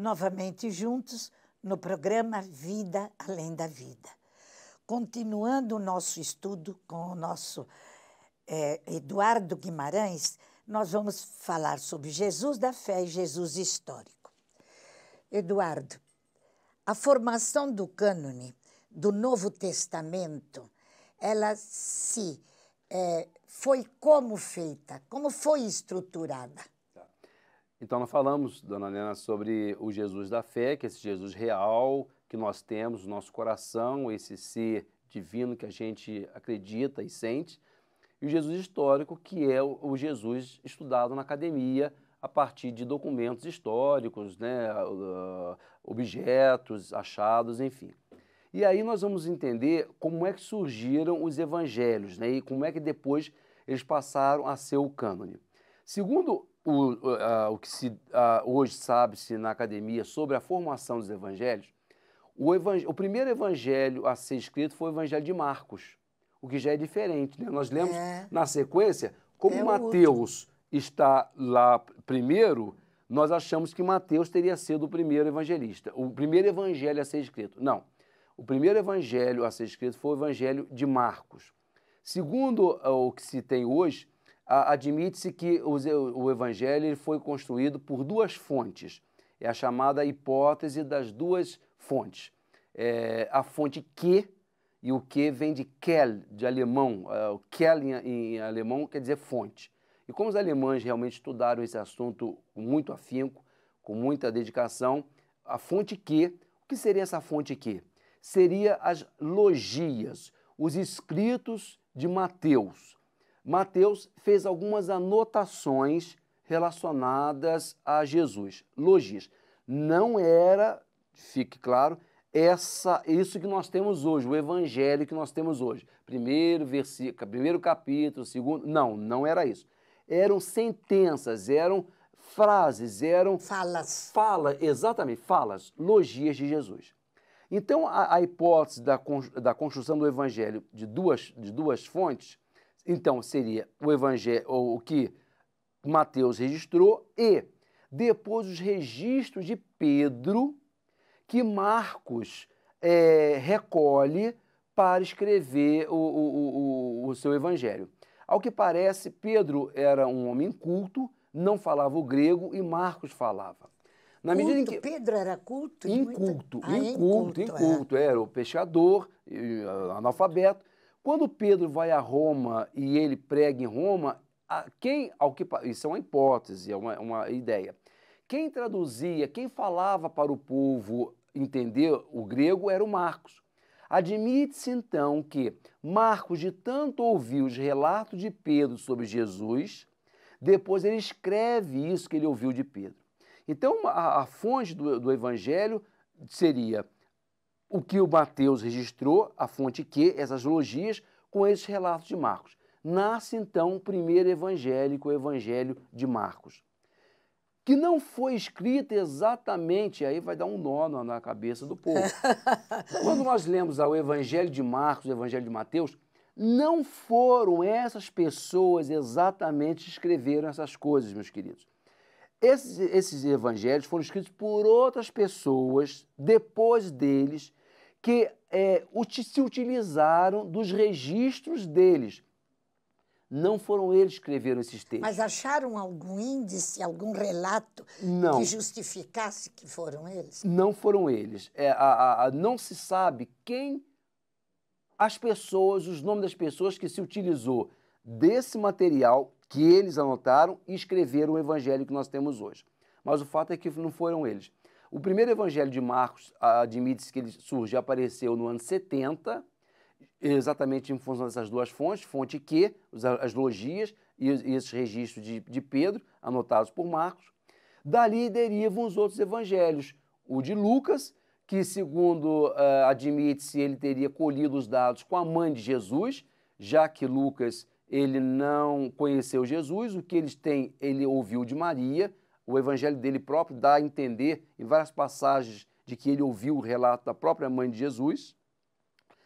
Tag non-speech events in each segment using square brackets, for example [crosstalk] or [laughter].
novamente juntos no programa Vida Além da Vida. Continuando o nosso estudo com o nosso é, Eduardo Guimarães, nós vamos falar sobre Jesus da fé e Jesus histórico. Eduardo, a formação do cânone do Novo Testamento, ela se é, foi como feita, como foi estruturada? Então, nós falamos, dona Helena, sobre o Jesus da fé, que é esse Jesus real que nós temos, nosso coração, esse ser divino que a gente acredita e sente, e o Jesus histórico, que é o Jesus estudado na academia a partir de documentos históricos, né, ah, objetos, achados, enfim. E aí nós vamos entender como é que surgiram os evangelhos né, e como é que depois eles passaram a ser o cânone. Segundo o, uh, o que se, hoje sabe-se na academia sobre a formação dos evangelhos, o, o, primeiro evangelho a ser escrito foi o evangelho de Marcos, o que já é diferente. Né? Nós lemos é. na sequência, como é Mateus outro. está lá primeiro, nós achamos que Mateus teria sido o primeiro evangelista, o primeiro evangelho a ser escrito. Não. O primeiro evangelho a ser escrito foi o evangelho de Marcos. Segundo ah, o que se tem hoje, admite-se que o Evangelho foi construído por duas fontes. É a chamada hipótese das duas fontes. É a fonte que, e o que vem de Kell, de alemão. É, o Kell em, em alemão quer dizer fonte. E como os alemães realmente estudaram esse assunto com muito afinco, com muita dedicação, a fonte que, o que seria essa fonte que? Seria as logias, os escritos de Mateus. Mateus fez algumas anotações relacionadas a Jesus. Logis. Não era, fique claro, essa, isso que nós temos hoje, o evangelho que nós temos hoje. Primeiro versículo, primeiro capítulo, segundo. Não, não era isso. Eram sentenças, eram frases, eram. Falas. Fala, exatamente, falas, logias de Jesus. Então, a, a hipótese da, da construção do evangelho de duas, de duas fontes então, seria o evangelho, ou o que Mateus registrou, e depois os registros de Pedro, que Marcos é, recolhe para escrever o, o, o, o, seu evangelho. Ao que parece, Pedro era um homem culto, não falava o grego e Marcos falava. Na culto, em que Pedro era culto, inculto, muita... ah, inculto, inculto, é. inculto, é. era o pescador, ah, analfabeto, quando Pedro vai a Roma e ele prega em Roma, quem, ao que, isso é uma hipótese, é uma, uma ideia. Quem traduzia, quem falava para o povo entender o grego era o Marcos. Admite-se então que Marcos, de tanto ouvir os relatos de Pedro sobre Jesus, depois ele escreve isso que ele ouviu de Pedro. Então, a, a fonte do, do evangelho seria o que o Mateus registrou, a fonte Q, essas logias, com esses relatos de Marcos. Nasce então o primeiro evangélico, o Evangelho de Marcos, que não foi escrito exatamente, aí vai dar um nó na cabeça do povo. [laughs] Quando nós lemos o Evangelho de Marcos, o Evangelho de Mateus, não foram essas pessoas exatamente que escreveram essas coisas, meus queridos. Esses, esses evangelhos foram escritos por outras pessoas depois deles que é, se utilizaram dos registros deles. Não foram eles que escreveram esses textos. Mas acharam algum índice, algum relato não. que justificasse que foram eles? Não foram eles. É, a, a, a, não se sabe quem as pessoas, os nomes das pessoas que se utilizou desse material que eles anotaram e escreveram o evangelho que nós temos hoje. Mas o fato é que não foram eles. O primeiro evangelho de Marcos ah, admite-se que ele surge apareceu no ano 70, exatamente em função dessas duas fontes, fonte Q, as logias e esses registros de, de Pedro, anotados por Marcos. Dali derivam os outros evangelhos, o de Lucas, que, segundo uh, admite-se, ele teria colhido os dados com a mãe de Jesus, já que Lucas ele não conheceu Jesus, o que eles têm, ele ouviu de Maria, o evangelho dele próprio dá a entender, em várias passagens, de que ele ouviu o relato da própria mãe de Jesus.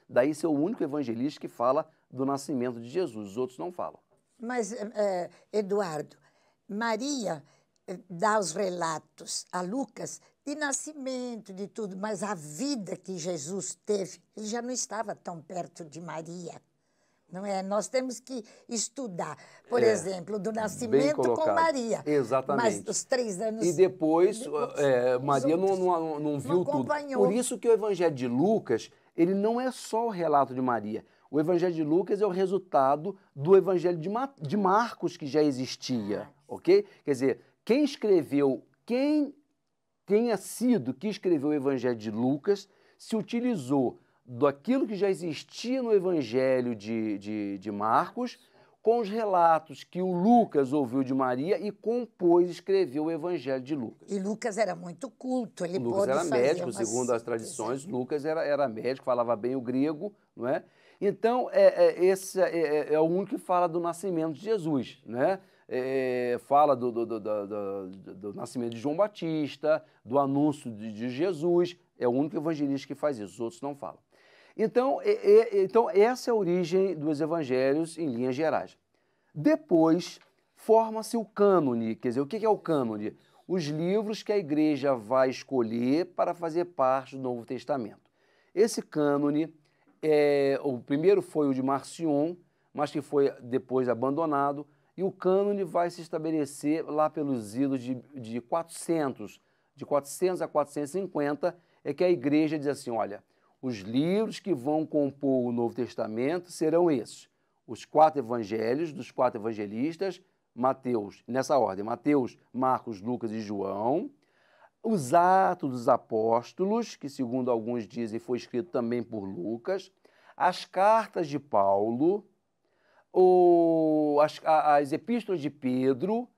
Daí ser é o único evangelista que fala do nascimento de Jesus, os outros não falam. Mas, eh, eh, Eduardo, Maria eh, dá os relatos a Lucas de nascimento, de tudo, mas a vida que Jesus teve, ele já não estava tão perto de Maria não é? Nós temos que estudar, por é, exemplo, do nascimento com Maria. Exatamente. Mas os três anos. E depois, depois é, Maria não, não, não viu não tudo. Por isso que o Evangelho de Lucas, ele não é só o relato de Maria. O Evangelho de Lucas é o resultado do Evangelho de, Ma de Marcos, que já existia. Ah, ok? Quer dizer, quem escreveu, quem tenha sido que escreveu o Evangelho de Lucas, se utilizou daquilo que já existia no Evangelho de, de, de Marcos, com os relatos que o Lucas ouviu de Maria e compôs, escreveu o Evangelho de Lucas. E Lucas era muito culto, ele Lucas era médico, umas... segundo as tradições, Lucas era, era médico, falava bem o grego, não é? Então, é, é esse é, é, é o único que fala do nascimento de Jesus, né? É, fala do do, do, do, do, nascimento de João Batista, do anúncio de, de Jesus, é o único evangelista que faz isso, os outros não falam. Então, e, e, então, essa é a origem dos evangelhos em linhas gerais. Depois, forma-se o cânone. Quer dizer, o que é o cânone? Os livros que a igreja vai escolher para fazer parte do Novo Testamento. Esse cânone, é, o primeiro foi o de Marcion, mas que foi depois abandonado, e o cânone vai se estabelecer lá pelos idos de, de 400, de 400 a 450, é que a igreja diz assim, olha, os livros que vão compor o Novo Testamento serão esses: os quatro evangelhos dos quatro evangelistas, Mateus, nessa ordem, Mateus, Marcos, Lucas e João, os Atos dos Apóstolos, que segundo alguns dizem foi escrito também por Lucas, as cartas de Paulo, as, epístolas de Pedro,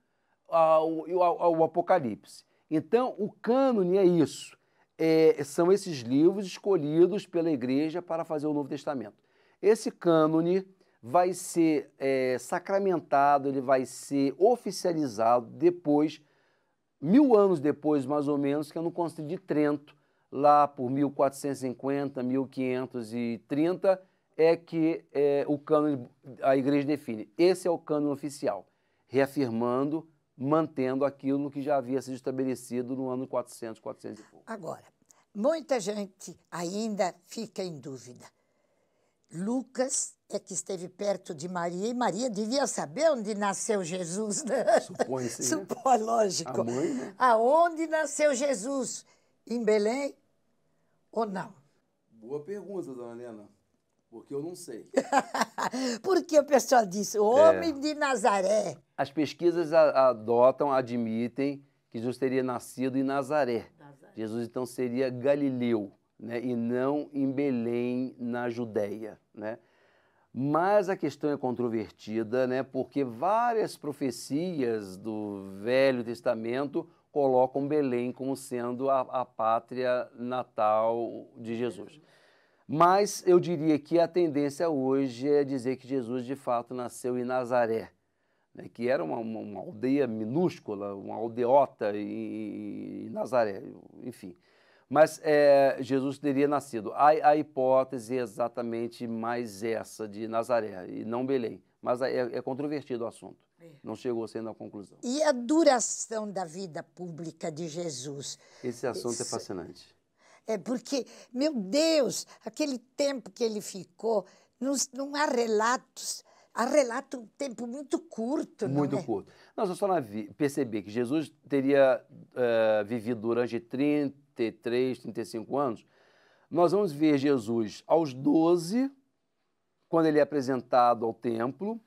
o Apocalipse. Então, o cânone é isso é, são esses livros escolhidos pela igreja para fazer o Novo Testamento. Esse cânone vai ser é, sacramentado, ele vai ser oficializado depois, mil anos depois, mais ou menos, que é no Concílio de Trento, lá por 1450, 1530, é que é, o cânone a igreja define. Esse é o cânone oficial, reafirmando mantendo aquilo que já havia sido estabelecido no ano 400, 400 e pouco. Agora, muita gente ainda fica em dúvida. Lucas é que esteve perto de Maria e Maria devia saber onde nasceu Jesus. Né? Supõe-se. Né? Supõe, lógico. A mãe, né? Aonde nasceu Jesus? Em Belém ou não? Boa pergunta, dona Helena. Porque eu não sei. [laughs] Porque o pessoal disse, é. homem é. de Nazaré. As pesquisas adotam, admitem que Jesus teria nascido em Nazaré. Nazaré. Jesus então seria galileu, né? e não em Belém, na Judéia. Né? Mas a questão é controvertida, né? porque várias profecias do Velho Testamento colocam Belém como sendo a, a pátria natal de Jesus. Mas eu diria que a tendência hoje é dizer que Jesus de fato nasceu em Nazaré, né, que era uma, uma, uma, aldeia minúscula, uma aldeota em, em Nazaré, enfim. Mas é, Jesus teria nascido. A, a, hipótese é exatamente mais essa de Nazaré e não Belém. Mas é, é controvertido o assunto. É. Não chegou sendo a conclusão. E a duração da vida pública de Jesus? Esse assunto é Esse... é fascinante. É porque, meu Deus, aquele tempo que ele ficou, não, não há relatos. Há relato um tempo muito curto, Muito não é? curto. Nós só perceber que Jesus teria uh, vivido durante 33, 35 anos. Nós vamos ver Jesus aos 12, quando ele é apresentado ao templo.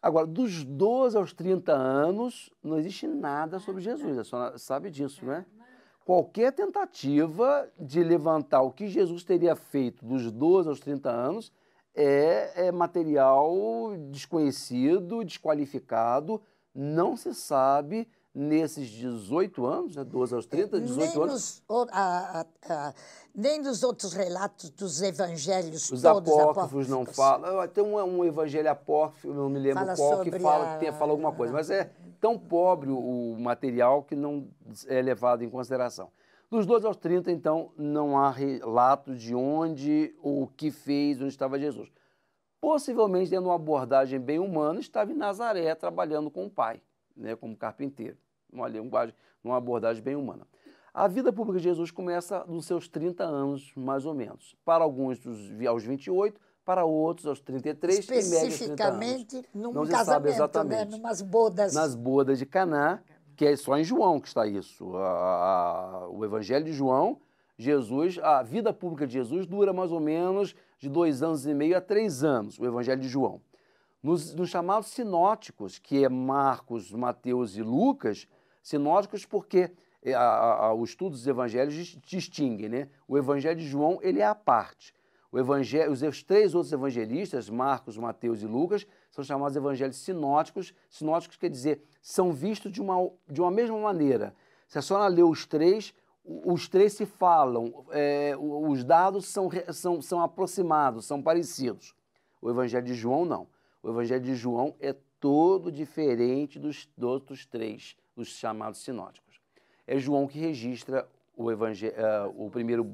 Agora, dos 12 aos 30 anos, não existe nada sobre Jesus. A é senhora sabe disso, não é? Né? qualquer tentativa de levantar o que Jesus teria feito dos 12 aos 30 anos é, é material desconhecido, desqualificado, não se sabe nesses 18 anos, né, 12 aos 30, 18 nem anos. Nos, a, a, a, nem nos outros relatos dos evangelhos Os todos apócrifos, apócrifos não falam. Tem um, um evangelho apócrifo, não me lembro fala qual, que fala, que tem, fala alguma coisa, mas é tão pobre o material que não é levado em consideração. Dos 12 aos 30, então, não há relato de onde ou o que fez, onde estava Jesus. Possivelmente, tendo uma abordagem bem humana, estava em Nazaré trabalhando com o pai, né, como carpinteiro. Uma linguagem, uma abordagem bem humana. A vida pública de Jesus começa nos seus 30 anos, mais ou menos. Para alguns, aos 28, para outros aos 33 Especificamente e média num Não casamento, sabe né? exatamente. Né? Numas bodas. Nas bodas de Caná, que é só em João que está isso. A, a, o Evangelho de João, Jesus, a vida pública de Jesus dura mais ou menos de dois anos e meio a três anos, o Evangelho de João. Nos, nos chamados sinóticos, que é Marcos, Mateus e Lucas, sinóticos porque eh, a, os estudos dos evangelhos distinguem, né? O Evangelho de João, ele é à parte. O evangelho, os três outros evangelistas, Marcos, Mateus e Lucas, são chamados evangelhos sinóticos. Sinóticos quer dizer, são vistos de uma, de uma mesma maneira. Se a senhora ler os três, os três se falam, é, os dados são, são, são aproximados, são parecidos. O evangelho de João, não. O evangelho de João é todo diferente dos, dos outros três, os chamados sinóticos. É João que registra o, evangelho uh, é, o primeiro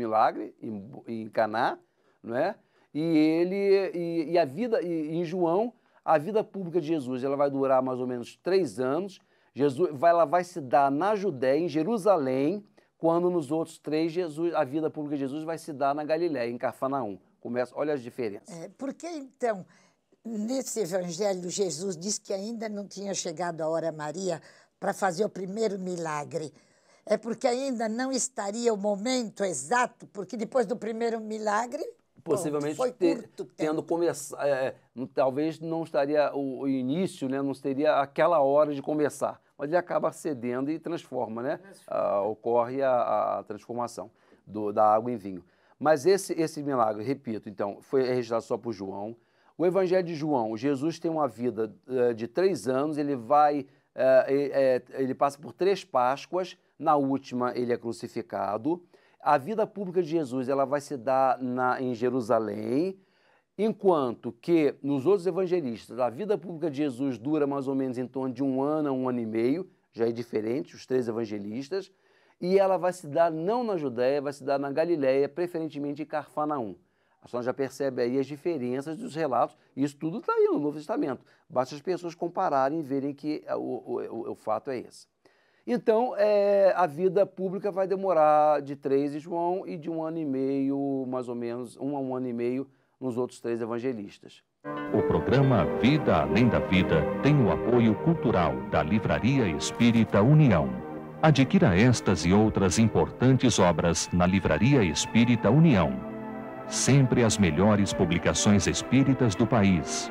milagre em, em Caná, não é? E ele e, e a vida e, em João, a vida pública de Jesus, ela vai durar mais ou menos três anos. Jesus vai, ela vai se dar na Judéia, em Jerusalém, quando nos outros três Jesus, a vida pública de Jesus vai se dar na Galiléia, em Cafarnaum. Começa, olha as diferenças. É, por que então nesse evangelho Jesus diz que ainda não tinha chegado a hora Maria para fazer o primeiro milagre? é porque ainda não estaria o momento exato, porque depois do primeiro milagre. Possivelmente ter, tendo começado. É, é, talvez não estaria o, o, início, né, não seria aquela hora de começar. Mas ele acaba cedendo e transforma, né? Ah, ocorre a, a transformação do, da água em vinho. Mas esse, esse milagre, repito, então, foi registrado só por João. O Evangelho de João, Jesus tem uma vida uh, de três anos, ele vai, uh, ele passa por três Páscoas, na última ele é crucificado. A vida pública de Jesus ela vai se dar na, em Jerusalém, enquanto que nos outros evangelistas a vida pública de Jesus dura mais ou menos em torno de um ano a um ano e meio, já é diferente, os três evangelistas, e ela vai se dar não na Judéia, vai se dar na Galiléia, preferentemente em Carfanaum. A senhora já percebe aí as diferenças dos relatos, isso tudo está aí no Novo Testamento. Basta as pessoas compararem e verem que o, o, o, o fato é esse. Então, é, a vida pública vai demorar de três em João e de um ano e meio, mais ou menos, um a um ano e meio, nos outros três evangelistas. O programa Vida Além da Vida tem o apoio cultural da Livraria Espírita União. Adquira estas e outras importantes obras na Livraria Espírita União. Sempre as melhores publicações espíritas do país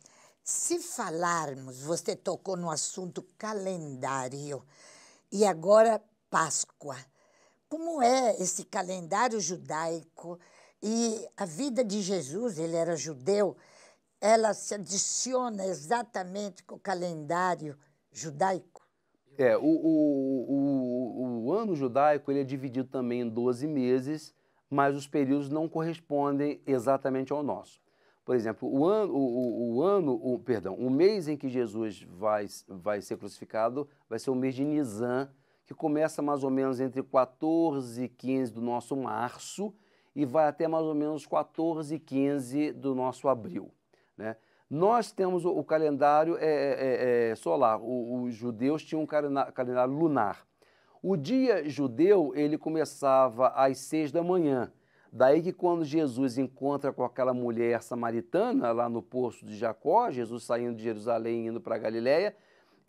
se falarmos, você tocou no assunto calendário e agora Páscoa. Como é esse calendário judaico e a vida de Jesus, ele era judeu, ela se adiciona exatamente com o calendário judaico? É, o, o, o, o ano judaico ele é dividido também em 12 meses, mas os períodos não correspondem exatamente ao nosso. Por exemplo, o ano, o, o, o ano o, perdão, o mês em que Jesus vai, vai ser crucificado vai ser o mês de Nisan, que começa mais ou menos entre 14 e 15 do nosso março e vai até mais ou menos 14 e 15 do nosso abril. Né? Nós temos o, calendário é, é, é, é solar, os judeus tinham um calendário lunar. O dia judeu ele começava às 6 da manhã Daí que quando Jesus encontra com aquela mulher samaritana lá no poço de Jacó, Jesus saindo de Jerusalém indo para Galiléia,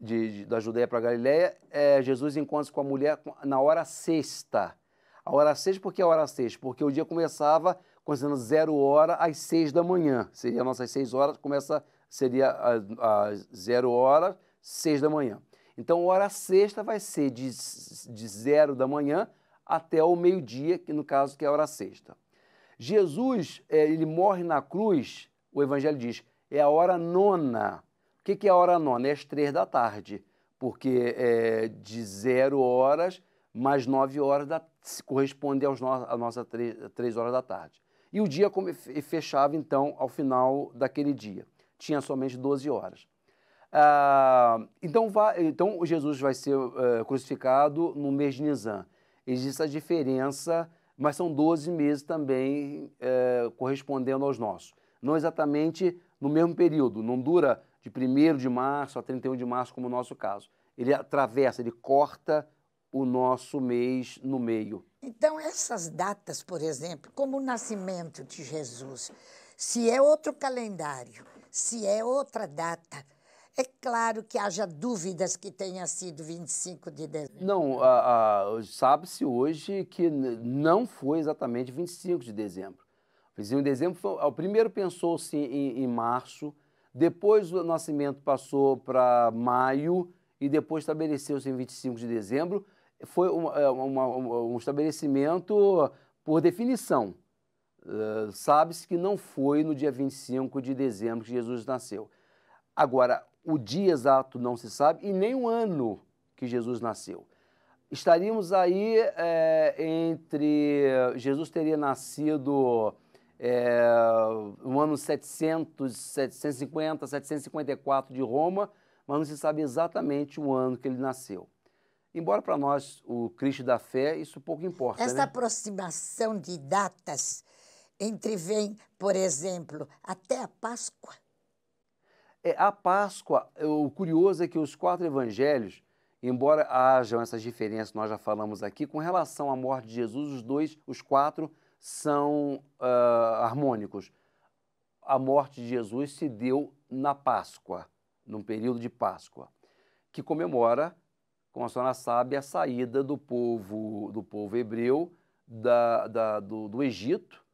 de, de, da Judéia para Galiléia, é, Jesus encontra-se com a mulher na hora sexta. A hora sexta, por que a hora sexta? Porque o dia começava começando zero hora às seis da manhã. Seria nossas seis horas, começa, seria às zero horas, seis da manhã. Então, hora sexta vai ser de, de zero da manhã até o meio-dia, que no caso que é a hora sexta. Jesus, é, ele morre na cruz, o evangelho diz, é a hora nona. O que é a hora nona? É às três da tarde, porque é de zero horas mais nove horas da, corresponde às no, nossas três, três horas da tarde. E o dia fechava, então, ao final daquele dia. Tinha somente 12 horas. Ah, então, vai, então, Jesus vai ser uh, crucificado no mês de Nizam existe essa diferença, mas são 12 meses também é, correspondendo aos nossos. Não exatamente no mesmo período, não dura de 1 de março a 31 de março, como o nosso caso. Ele atravessa, ele corta o nosso mês no meio. Então, essas datas, por exemplo, como o nascimento de Jesus, se é outro calendário, se é outra data, é claro que haja dúvidas que tenha sido 25 de dezembro. Não, sabe-se hoje que não foi exatamente 25 de dezembro. 25 de dezembro foi, é, o primeiro pensou-se em, em março, depois o nascimento passou para maio e depois estabeleceu-se em 25 de dezembro. Foi um, é, uma, um estabelecimento por definição. Uh, Sabe-se que não foi no dia 25 de dezembro que Jesus nasceu. Agora, o dia exato não se sabe e nem o ano que Jesus nasceu. Estaríamos aí é, entre. Jesus teria nascido é, no ano 700, 750, 754 de Roma, mas não se sabe exatamente o ano que ele nasceu. Embora para nós, o Cristo da fé, isso pouco importa. Essa né? aproximação de datas entrevém, por exemplo, até a Páscoa. É, a Páscoa, o curioso é que os quatro evangelhos, embora hajam essas diferenças, nós já falamos aqui, com relação à morte de Jesus, os dois, os quatro, são uh, harmônicos. A morte de Jesus se deu na Páscoa, num período de Páscoa, que comemora, como a senhora sabe, a saída do povo, do povo hebreu da, da, do, do Egito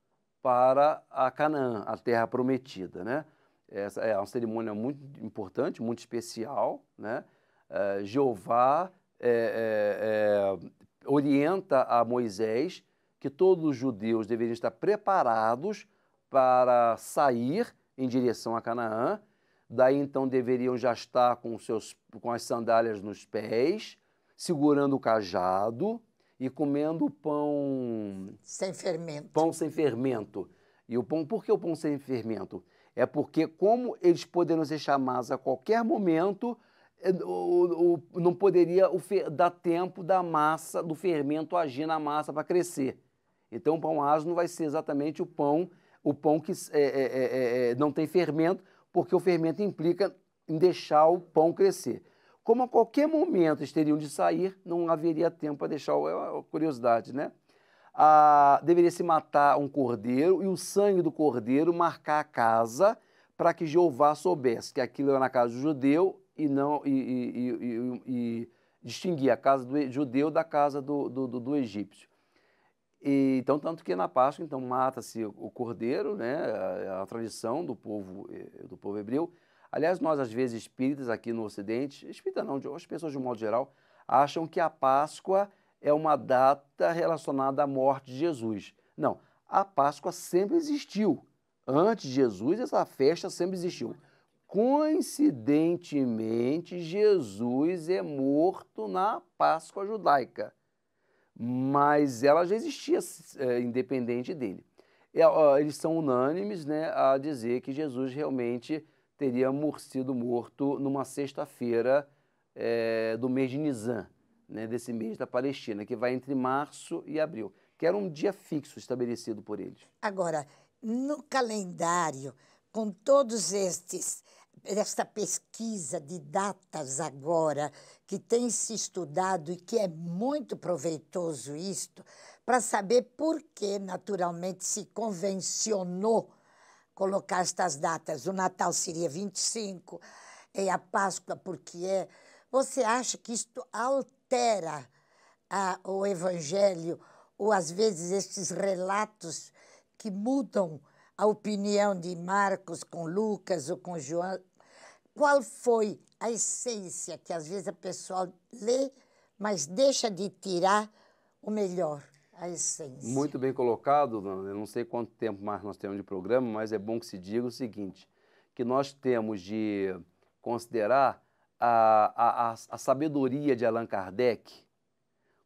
para a Canaã, a terra prometida, né? Essa é, é uma cerimônia muito importante, muito especial. Né? É, Jeová é, é, é, orienta a Moisés que todos os judeus deveriam estar preparados para sair em direção a Canaã. Daí então deveriam já estar com, seus, com as sandálias nos pés, segurando o cajado e comendo pão. Sem fermento. Pão sem fermento. E o pão, por que o pão sem fermento? É porque, como eles poderiam ser chamados a qualquer momento, eh, não poderia dar tempo da massa, do fermento agir na massa para crescer. Então, o pão asno vai ser exatamente o pão, o pão que é é, é, é, é, não tem fermento, porque o fermento implica em deixar o pão crescer. Como a qualquer momento eles teriam de sair, não haveria tempo para deixar. É uma curiosidade, né? deveria se matar um cordeiro e o sangue do cordeiro marcar a casa para que Jeová soubesse que aquilo era na casa do judeu e não e, e, e, e distinguir a casa do judeu da casa do, do, do, do egípcio. então, tanto que na Páscoa, então, mata-se o cordeiro, né, a, a, tradição do povo, eh, do povo hebreu. Aliás, nós, às vezes, espíritas aqui no Ocidente, espírita não, as pessoas de um modo geral, acham que a Páscoa é uma data relacionada à morte de Jesus. Não, a Páscoa sempre existiu. Antes de Jesus, essa festa sempre existiu. Coincidentemente, Jesus é morto na Páscoa judaica, mas ela já existia é, independente dele. É, eles são unânimes né, a dizer que Jesus realmente teria sido morto numa sexta-feira é, do mês de Nisan né, desse mês da Palestina, que vai entre março e abril, que era um dia fixo estabelecido por eles. Agora, no calendário, com todos estes esta pesquisa de datas agora que tem se estudado e que é muito proveitoso isto para saber por que naturalmente se convencionou colocar estas datas. O Natal seria 25 e é a Páscoa porque é. Você acha que isto altera altera a, o Evangelho, ou às vezes estes relatos que mudam a opinião de Marcos com Lucas ou com João. Qual foi a essência que às vezes a pessoa lê, mas deixa de tirar o melhor? a essência. Muito bem colocado, dona. Eu não sei quanto tempo mais nós temos de programa, mas é bom que se diga o seguinte: que nós temos de considerar a, a, a sabedoria de Allan Kardec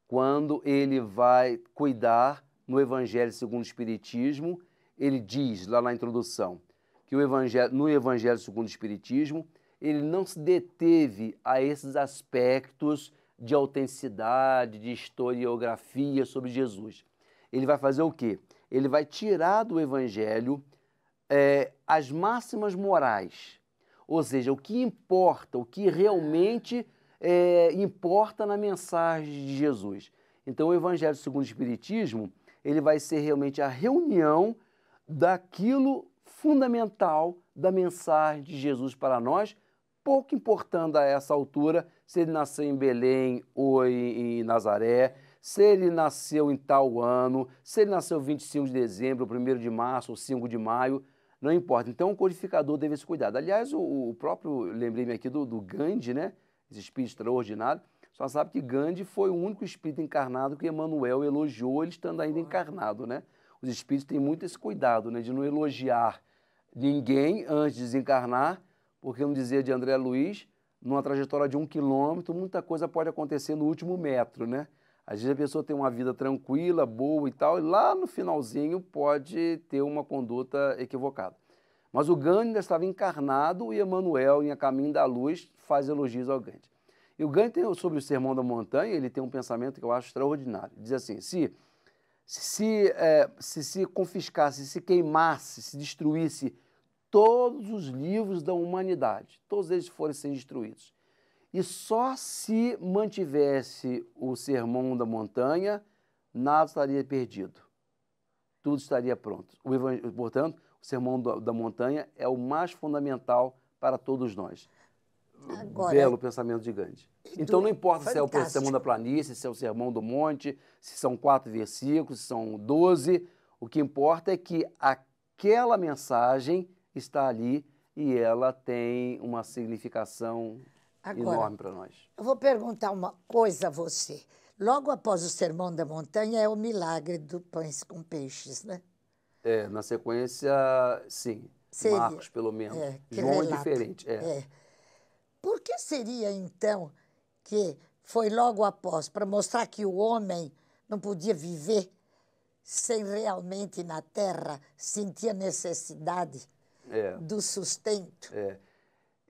quando ele vai cuidar no Evangelho segundo o Espiritismo. Ele diz lá na introdução que o evangelho, no Evangelho segundo o Espiritismo ele não se deteve a esses aspectos de autenticidade, de historiografia sobre Jesus. Ele vai fazer o quê? Ele vai tirar do Evangelho é, as máximas morais ou seja, o que importa, o que realmente é, importa na mensagem de Jesus. Então, o Evangelho segundo o Espiritismo, ele vai ser realmente a reunião daquilo fundamental da mensagem de Jesus para nós, pouco importando a essa altura se ele nasceu em Belém ou em, em Nazaré, se ele nasceu em tal ano, se ele nasceu 25 de dezembro, 1 de março ou 5 de maio, não importa. Então o codificador deve esse cuidado. Aliás, o, o próprio, lembrei-me aqui do, do, Gandhi, né? esse espírito extraordinário, só sabe que Gandhi foi o único espírito encarnado que Emmanuel elogiou, ele estando ainda encarnado. Né? Os espíritos têm muito esse cuidado né? de não elogiar ninguém antes de desencarnar, porque, como dizia de André Luiz, numa trajetória de um quilômetro, muita coisa pode acontecer no último metro, né? Às vezes a pessoa tem uma vida tranquila, boa e tal, e lá no finalzinho pode ter uma conduta equivocada. Mas o Gandhi ainda estava encarnado e Emmanuel, em A Caminho da Luz, faz elogios ao Gandhi. E o Gandhi, tem, sobre o Sermão da Montanha, ele tem um pensamento que eu acho extraordinário. Diz assim, se se, é, se, se confiscasse, se queimasse, se destruísse todos os livros da humanidade, todos eles forem destruídos, e só se mantivesse o sermão da montanha, nada estaria perdido. Tudo estaria pronto. O portanto, o sermão da montanha é o mais fundamental para todos nós. Agora, Belo pensamento de Gandhi. Então não importa fantástico. se é o sermão da planície, se é o sermão do monte, se são quatro versículos, se são doze. O que importa é que aquela mensagem está ali e ela tem uma significação Agora, enorme para nós. Eu vou perguntar uma coisa a você. Logo após o Sermão da Montanha é o milagre do pães com peixes, né? É, na sequência, sim. Seria, Marcos, pelo menos. É, João é diferente. É. é. Por que seria, então, que foi logo após, para mostrar que o homem não podia viver sem realmente na terra sentir a necessidade é. do sustento? É.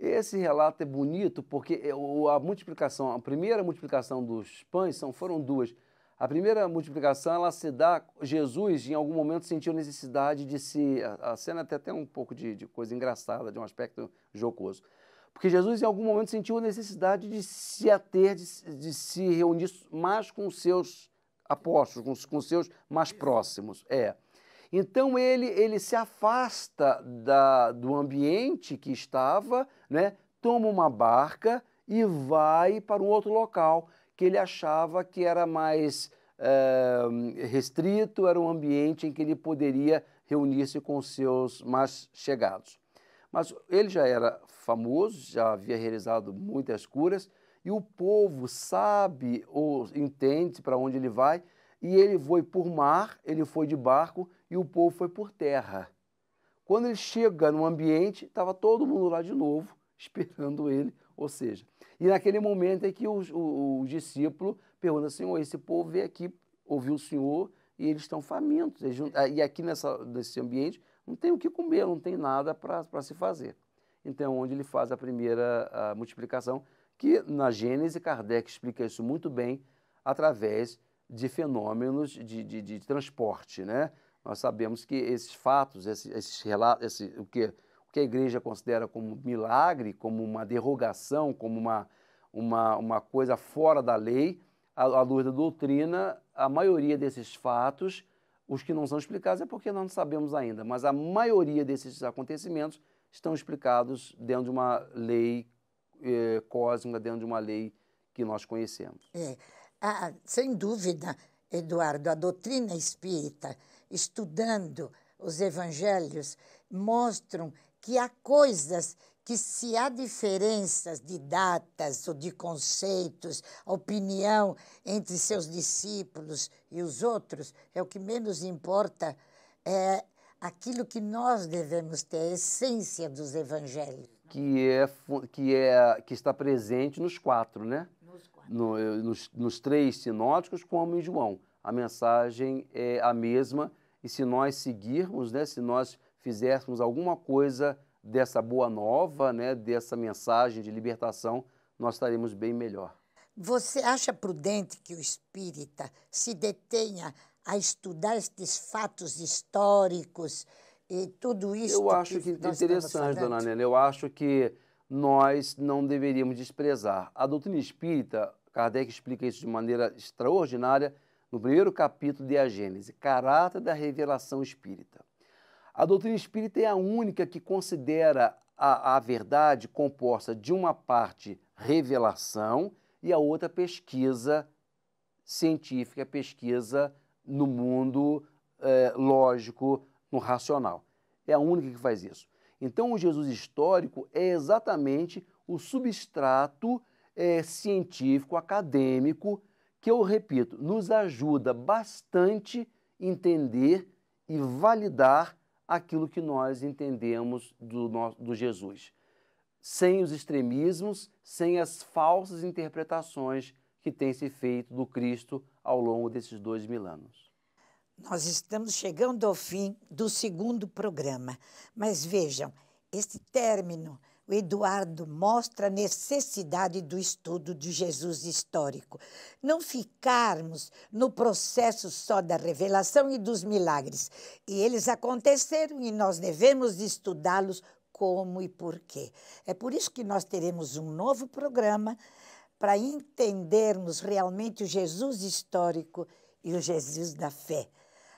Esse relato é bonito porque é a multiplicação, a primeira multiplicação dos pães são, foram duas. A primeira multiplicação, ela se dá, Jesus em algum momento sentiu necessidade de se, a, a cena até tem um pouco de, de coisa engraçada, de um aspecto jocoso, porque Jesus em algum momento sentiu a necessidade de se ater, de, de se reunir mais com os seus apóstolos, com, com os seus mais próximos, é. Então ele, ele se afasta da, do ambiente que estava, né? toma uma barca e vai para um outro local que ele achava que era mais é, restrito, era um ambiente em que ele poderia reunir-se com seus mais chegados. Mas ele já era famoso, já havia realizado muitas curas, e o povo sabe ou entende para onde ele vai e ele foi por mar, ele foi de barco e o povo foi por terra. Quando ele chega no ambiente, estava todo mundo lá de novo, [laughs] esperando ele, ou seja, e naquele momento é que o, o, o discípulo pergunta, Senhor, esse povo veio aqui, ouviu o Senhor e eles estão famintos, eles, ah, e aqui nessa, nesse ambiente não tem o que comer, não tem nada para se fazer. Então, é onde ele faz a primeira a multiplicação, que na Gênese, Kardec explica isso muito bem através de fenômenos de, de, de transporte, né? Nós sabemos que esses fatos, esses, esses relatos, esse, o, que, o que a igreja considera como milagre, como uma derrogação, como uma, uma, uma coisa fora da lei, à, à luz da doutrina, a maioria desses fatos, os que não são explicados é porque nós não sabemos ainda, mas a maioria desses acontecimentos estão explicados dentro de uma lei eh, cósmica, dentro de uma lei que nós conhecemos. É. Ah, sem dúvida, Eduardo, a doutrina espírita, estudando os evangelhos, mostram que há coisas que se há diferenças de datas ou de conceitos, opinião entre seus discípulos e os outros, é o que menos importa, é aquilo que nós devemos ter, a essência dos evangelhos. Que, é, que, é, que está presente nos quatro, né? no, eh, nos, nos, três sinóticos, como em João. A mensagem é a mesma, e se nós seguirmos, né, se nós fizéssemos alguma coisa dessa boa nova, né, dessa mensagem de libertação, nós estaremos bem melhor. Você acha prudente que o espírita se detenha a estudar estes fatos históricos e tudo isso? Eu acho que, que interessante, dona Nena. Eu acho que nós não deveríamos desprezar. A doutrina espírita, Kardec explica isso de maneira extraordinária no primeiro capítulo de A Gênese, Caráter da Revelação Espírita. A doutrina espírita é a única que considera a, a verdade composta de uma parte revelação e a outra pesquisa científica, pesquisa no mundo é, lógico, no racional. É a única que faz isso. Então, o Jesus histórico é exatamente o substrato é, científico, acadêmico, que eu repito, nos ajuda bastante entender e validar aquilo que nós entendemos do, nosso, do Jesus, sem os extremismos, sem as falsas interpretações que tem se feito do Cristo ao longo desses dois mil anos. Nós estamos chegando ao fim do segundo programa, mas vejam, este término, o Eduardo mostra a necessidade do estudo de Jesus histórico. Não ficarmos no processo só da revelação e dos milagres. E eles aconteceram e nós devemos estudá-los como e por quê. É por isso que nós teremos um novo programa para entendermos realmente o Jesus histórico e o Jesus da fé.